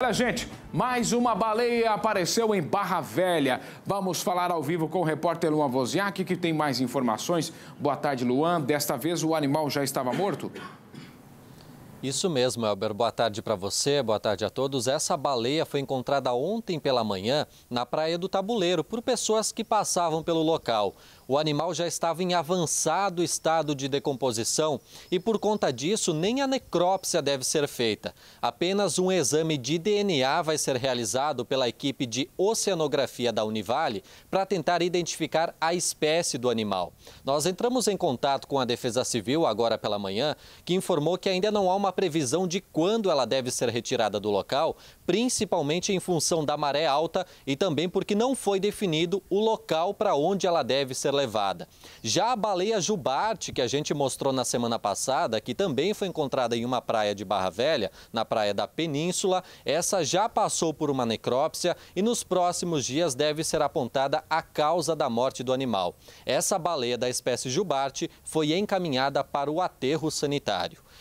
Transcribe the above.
Olha, gente, mais uma baleia apareceu em Barra Velha. Vamos falar ao vivo com o repórter Luan Wozniak, que tem mais informações. Boa tarde, Luan. Desta vez o animal já estava morto? Isso mesmo, Elber. Boa tarde para você, boa tarde a todos. Essa baleia foi encontrada ontem pela manhã na Praia do Tabuleiro por pessoas que passavam pelo local. O animal já estava em avançado estado de decomposição e, por conta disso, nem a necrópsia deve ser feita. Apenas um exame de DNA vai ser realizado pela equipe de oceanografia da Univale para tentar identificar a espécie do animal. Nós entramos em contato com a Defesa Civil agora pela manhã, que informou que ainda não há uma uma previsão de quando ela deve ser retirada do local, principalmente em função da maré alta e também porque não foi definido o local para onde ela deve ser levada. Já a baleia jubarte, que a gente mostrou na semana passada, que também foi encontrada em uma praia de Barra Velha, na praia da Península, essa já passou por uma necrópsia e nos próximos dias deve ser apontada a causa da morte do animal. Essa baleia da espécie jubarte foi encaminhada para o aterro sanitário.